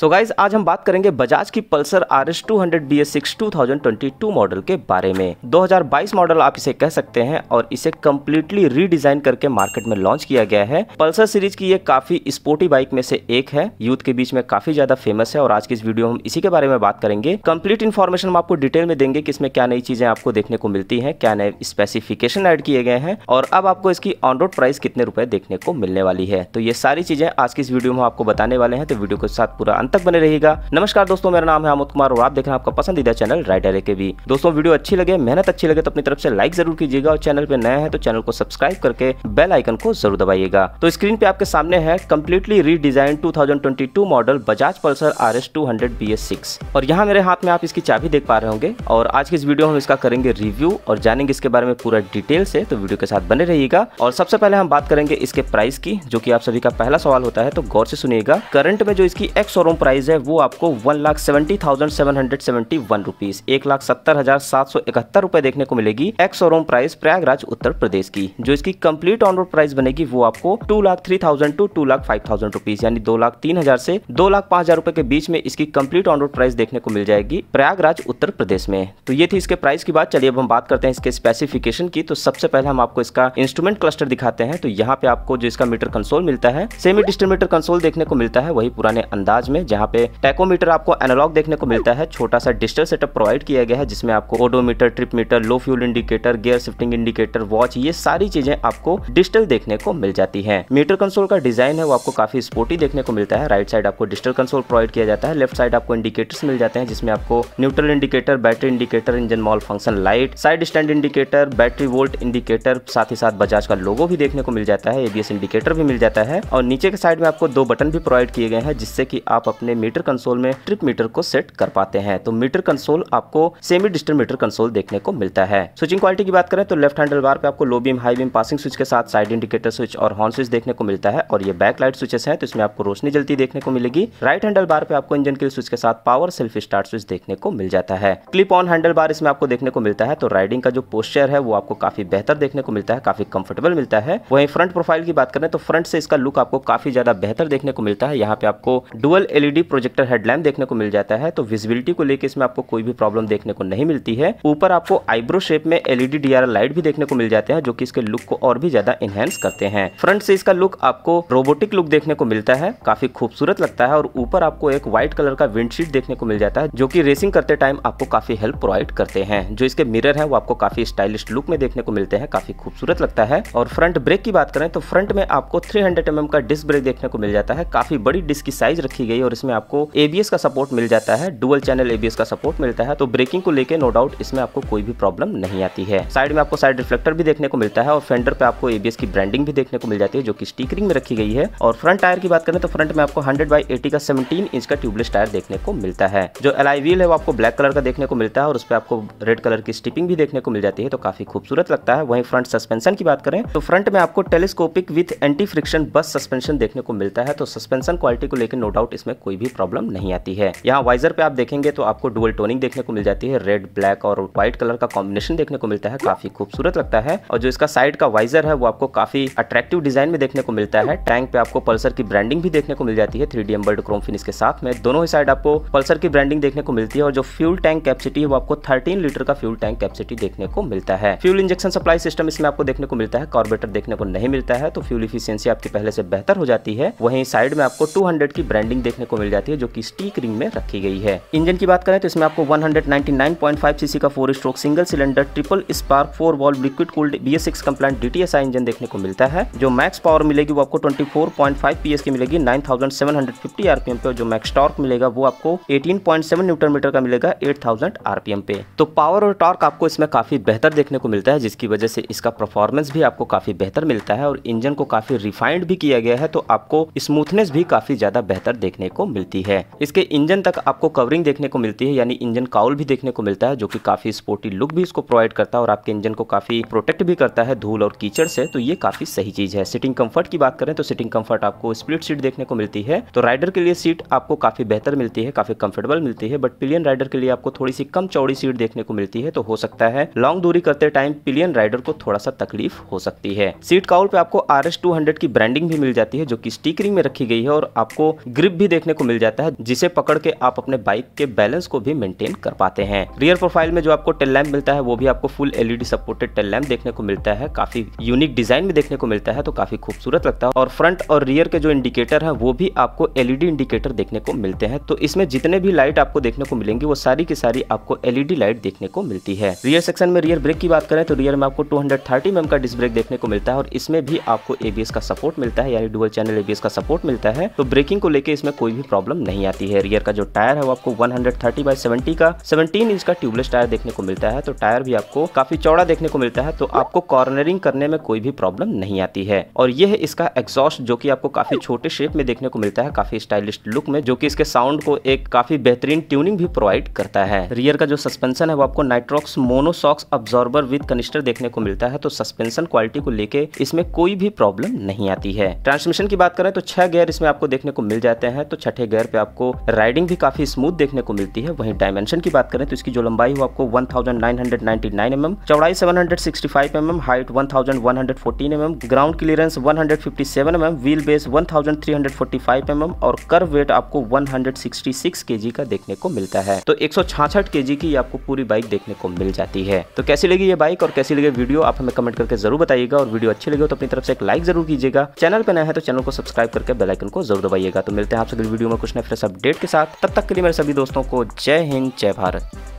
सो so guys आज हम बात करेंगे बजाज की Pulsar R S two hundred B S six two thousand twenty two model के बारे में 2022 मॉडल आप इसे कह सकते हैं और इसे कम्प्लीटली रीडिजाइन करके मार्केट में लॉन्च किया गया है पल्सर सीरीज की ये काफी स्पोर्टी बाइक में से एक है यूथ के बीच में काफी ज्यादा फेमस है और आज की इस वीडियो हम इसी के बारे में बात करेंगे कम्प्लीट इन्फॉर्मेशन हम आपको डिटेल में देंगे कि इसमें क्या नई चीजें आपको देखने को मिलती है क्या नए स्पेसिफिकेशन एड किए गए हैं और अब आपको इसकी ऑन रोड प्राइस कितने रुपए देखने को मिलने वाली है तो ये सारी चीजें आज की इस वीडियो में आपको बताने वाले हैं तो वीडियो के साथ पूरा अंत तक बने रहिएगा नमस्कार दोस्तों मेरा नाम है अमित कुमार और आप देख रहे हैं आपका पसंदीदा चैनल राइटर के भी दोस्तों वीडियो अच्छी लगे मेहनत अच्छी लगे तो अपनी तरफ से लाइक जरूर कीजिएगा और चैनल पर नया है तो चैनल को सब्सक्राइब करके बेल आइकन को जरूर दबाइएगा तो स्क्रीन पे आपके सामने है completely redesign two model Bajaj Pulsar R S two hundred B S six और यहाँ मेरे हाथ में आप इसकी चाबी देख पा रहे होंगे और आज की इस वीडियो हम इसका करेंगे रिव्यू और जानेंगे इसके बारे में पूरा डिटेल से तो वीडियो के साथ बने रहिएगा और सबसे पहले हम बात करेंगे इसके प्राइस की जो की आप सभी का पहला सवाल होता है तो गौर से सुनिएगा करंट में जो इसकी एक्स शोरूम प्राइस है वो आपको one lakh seventy thousand seven hundred seventy one rupees एक लाख सत्तर हजार सात सौ इकहत्तर रुपए देखने को मिलेगी एक्स प्राइस प्रयागराज उत्तर प्रदेश की जो इसकी कंप्लीट ऑन रोड प्राइस बनेगी वो आपको two lakh three thousand two two lakh five thousand rupees यानी दो लाख तीन हजार से दो लाख पांच हजार रुपए के बीच में इसकी कंप्लीट ऑन रोड प्राइस देखने को मिल जाएगी प्रयागराज उत्तर प्रदेश में तो ये थी इसके प्राइस की बात चलिए अब हम बात करते हैं इसके स्पेसिफिकेशन की तो सबसे पहले हम आपको इसका इंस्ट्रूमेंट क्लस्टर दिखाते हैं तो यहाँ पे आपको जो इसका मीटर कंसोल मिलता है सेमी डिस्ट्रीमीटर कंसोल देखने को मिलता है वही पुराने अंदाज में में जहाँ पे टैकोमीटर आपको एनालॉग देखने को मिलता है छोटा सा डिजिटल सेटअप प्रोवाइड किया गया है जिसमें आपको odometer trip meter low fuel indicator gear shifting indicator watch ये सारी चीजें आपको डिजिटल देखने को मिल जाती है मीटर कंसोल का डिजाइन है वो आपको काफी स्पोर्टी देखने को मिलता है राइट साइड आपको डिजिटल कंसोल प्रोवाइड किया जाता है लेफ्ट साइड आपको इंडिकेटर्स मिल जाते हैं जिसमें आपको neutral indicator battery indicator engine malfunction light side stand indicator battery volt indicator साथ ही साथ बजाज का लोगो भी देखने को मिल जाता है एबीएस इंडिकेटर भी मिल जाता है और नीचे के साइड में आपको दो बटन भी प्रोवाइड किए गए हैं जिससे कि आप अपने मीटर कंसोल में ट्रिप मीटर को सेट कर पाते हैं तो मीटर कंसोल आपको सेमी डिस्टेंट मीटर कंसोल देखने को मिलता है स्विचिंग क्वालिटी की बात करें तो लेफ्ट हैंडल बार पे आपको low beam high beam passing switch के साथ साइड इंडिकेटर स्विच और हॉर्न स्विच देखने को मिलता है और ये बैक लाइट स्विचेस है तो इसमें आपको रोशनी जल्दी देखने को मिलेगी राइट हैंडल बार पे आपको इंजन के स्विच के साथ पावर सेल्फ स्टार्ट स्विच देखने को मिल जाता है क्लिप ऑन हैंडल बार इसमें आपको देखने को मिलता है तो राइडिंग का जो पोस्टर है वो आपको काफी बेहतर देखने को मिलता है काफी कंफर्टेबल मिलता है वहीं फ्रंट प्रोफाइल की बात करें तो फ्रंट से इसका लुक आपको काफी ज्यादा बेहतर देखने को मिलता है यहाँ पे आपको डुअल एलईडी प्रोजेक्टर हेडलैम्प देखने को मिल जाता है तो विजिबिलिटी को लेकर इसमें आपको कोई भी प्रॉब्लम देखने को नहीं मिलती है ऊपर आपको आईब्रो शेप में एलईडी डी लाइट भी देखने को मिल जाते हैं जो की इसके लुक को और भी ज्यादा इनहेंस करते हैं फ्रंट से इसका लुक आपको रोबोटिक लुक देखने को मिलता है काफी खूबसूरत लगता है और ऊपर आपको एक व्हाइट कलर का विंडशीट देखने को मिल जाता है जो की रेसिंग करते टाइम आपको काफी हेल्प प्रोवाइड करते हैं जो इसके मिरर है वो आपको काफी स्टाइलिश लुक में देखने को मिलते हैं काफी खूबसूरत लगता है और फ्रंट ब्रेक की बात करें तो फ्रंट में आपको 300 हंड्रेड mm का डिस्क ब्रेक देखने को मिल जाता है काफी बड़ी डिस्क की साइज रखी गई और और इसमें आपको एबीएस का सपोर्ट मिल जाता है डुअल चैनल एबीएस का सपोर्ट मिलता है तो ब्रेकिंग को लेकर नो डाउट इसमें आपको कोई भी प्रॉब्लम नहीं आती है साइड में आपको साइड रिफ्लेक्टर भी देखने को मिलता है और फेंडर पे आपको एबीएस की ब्रांडिंग भी देखने को मिल जाती है जो कि स्टीकरिंग में रखी गई है और फ्रंट टायर की बात करें तो फ्रंट में आपको हंड्रेड बाई एटी का सेवेंटीन इंच का ट्यूबलेस टायर देखने को मिलता है जो एलाई व्हील है वो आपको ब्लैक कलर का देखने को मिलता है और उस पर आपको रेड कलर की स्टिपिंग भी देखने को मिल जाती है तो काफी खूबसूरत लगता है वहीं फ्रंट सस्पेंशन की बात करें तो फ्रंट में आपको telescopic with anti friction bush suspension देखने को मिलता है तो सस्पेंशन क्वालिटी को लेकर नो डाउट इसमें कोई भी प्रॉब्लम नहीं आती है यहाँ वाइजर पे आप देखेंगे तो आपको डुअल टोनिंग देखने को मिल जाती है रेड ब्लैक और व्हाइट कलर का कॉम्बिनेशन देखने को मिलता है काफी खूबसूरत लगता है और जो इसका साइड का वाइजर है वो आपको काफी अट्रैक्टिव डिजाइन में देखने को मिलता है टैंक पे आपको पल्सर की ब्रांडिंग भी देखने को मिल जाती है three D embossed chrome finish के साथ में दोनों ही साइड आपको पल्सर की ब्रांडिंग देखने को मिलती है और जो फ्यूल टैंक कैपेसिटी है वो आपको थर्टीन लीटर का फ्यूल टैंक कैपेसिटी देखने को मिलता है फ्यूल इंजेक्शन सप्लाई सिस्टम इसमें आपको देखने को मिलता है कॉर्बेटर देखने को नहीं मिलता है तो फ्यूल इफिशियंसी आपकी पहले से बेहतर हो जाती है वहीं साइड में आपको हंड्रेड की ब्रांडिंग देखने को मिल जाती है जो कि स्टीक रिंग में रखी गई है इंजन की बात करें तो इसमें आपको 199.5 सीसी का four stroke single cylinder triple spark four valve liquid cooled B S six compliant DTSi engine देखने को मिलता है जो मैक्स पावर मिलेगी वो आपको 24.5 पीएस की मिलेगी 9750 आरपीएम पे और जो मैक्स टॉर्क मिलेगा वो आपको 18.7 न्यूटन मीटर का मिलेगा 8000 आरपीएम पे तो पावर और टॉर्क आपको इसमें काफी बेहतर देखने को मिलता है जिसकी वजह से इसका परफॉर्मेंस भी आपको काफी बेहतर मिलता है और इंजन को काफी रिफाइंड भी किया गया है तो आपको स्मूथनेस भी काफी ज्यादा बेहतर देखने को को मिलती है इसके इंजन तक आपको कवरिंग देखने को मिलती है यानी इंजन काउल भी देखने को मिलता है जो कि काफी स्पोर्टी लुक भी इसको प्रोवाइड करता है और आपके इंजन को काफी प्रोटेक्ट भी करता है धूल और कीचड़ से तो ये काफी सही चीज है सिटिंग कंफर्ट की बात करें तो सिटिंग कंफर्ट आपको स्प्लिट सीट देखने को मिलती है तो राइडर के लिए सीट आपको काफी बेहतर मिलती है काफी कंफर्टेबल मिलती है बट पिलियन राइडर के लिए आपको थोड़ी सी कम चौड़ी सीट देखने को मिलती है तो हो सकता है लॉन्ग दूरी करते टाइम पिलियन राइडर को थोड़ा सा तकलीफ हो सकती है सीट काउल पे आपको आर एस की ब्रांडिंग भी मिल जाती है जो की स्टिकरिंग में रखी गई है और आपको ग्रिप भी देखने देखने को मिल जाता है जिसे पकड़ के आप अपने बाइक के बैलेंस को भी मेंटेन कर पाते हैं रियर प्रोफाइल में जो आपको टेल लैम्प मिलता है वो भी आपको full LED supported tail lamp देखने को मिलता है काफी यूनिक डिजाइन में देखने को मिलता है तो काफी खूबसूरत लगता है और फ्रंट और रियर के जो इंडिकेटर है वो भी आपको एलईडी इंडिकेटर देखने को मिलते हैं तो इसमें जितने भी लाइट आपको देखने को मिलेंगी वो सारी की सारी आपको एलईडी लाइट देखने को मिलती है रियर सेक्शन में रियर ब्रेक की बात करें तो रियर में आपको 230 mm का डिस्क ब्रेक देखने को मिलता है और इसमें भी आपको एबीएस का सपोर्ट मिलता है यानी डुअल चैनल एबीएस का सपोर्ट मिलता है तो ब्रेकिंग को लेकर इसमें कोई कोई भी प्रॉब्लम नहीं आती है रियर का जो टायर है वो आपको 130 हंड्रेड बाई सेवेंटी का 17 इंच का ट्यूबलेस टायर देखने को मिलता है तो टायर भी आपको काफी चौड़ा देखने को मिलता है तो आपको कॉर्नरिंग करने में कोई भी प्रॉब्लम नहीं आती है और यह है इसका एग्जॉस्ट जो की आपको काफी छोटे शेप में देखने को मिलता है काफी स्टाइलिश लुक में जो की इसके साउंड को एक काफी बेहतरीन ट्यूनिंग भी प्रोवाइड करता है रियर का जो सस्पेंशन है वो आपको nitrox monoshock absorber with canister देखने को मिलता है तो सस्पेंशन क्वालिटी को लेके इसमें कोई भी प्रॉब्लम नहीं आती है ट्रांसमिशन की बात करें तो छह गियर इसमें आपको देखने को मिल जाते हैं तो छठे गेयर पे आपको राइडिंग भी काफी स्मूथ देखने को मिलती है वहीं डायमेंशन की बात करें तो इसकी जो लंबाई हो आपको 1999 mm, चौड़ाई 765 mm, height 1114 mm, ground clearance 157 mm, wheel base 1345 mm और कर वेट आपको 166 kg का देखने को मिलता है तो एक सौ kg की आपको पूरी बाइक देखने को मिल जाती है तो कैसी लगी ये बाइक और कैसी लगी वीडियो आप हमें कमेंट करके जरूर बताइएगा और वीडियो अच्छी लगे तो अपनी तरफ से एक लाइक जरूर कीजिएगा चैनल पर नया है तो चैनल को सब्सक्राइब करके बेलाइकन को जरूर दबाइएगा तो मिलते हैं आप सभी वीडियो में कुछ न फ्रेश अपडेट के साथ तब तक के लिए मेरे सभी दोस्तों को जय हिंद जय भारत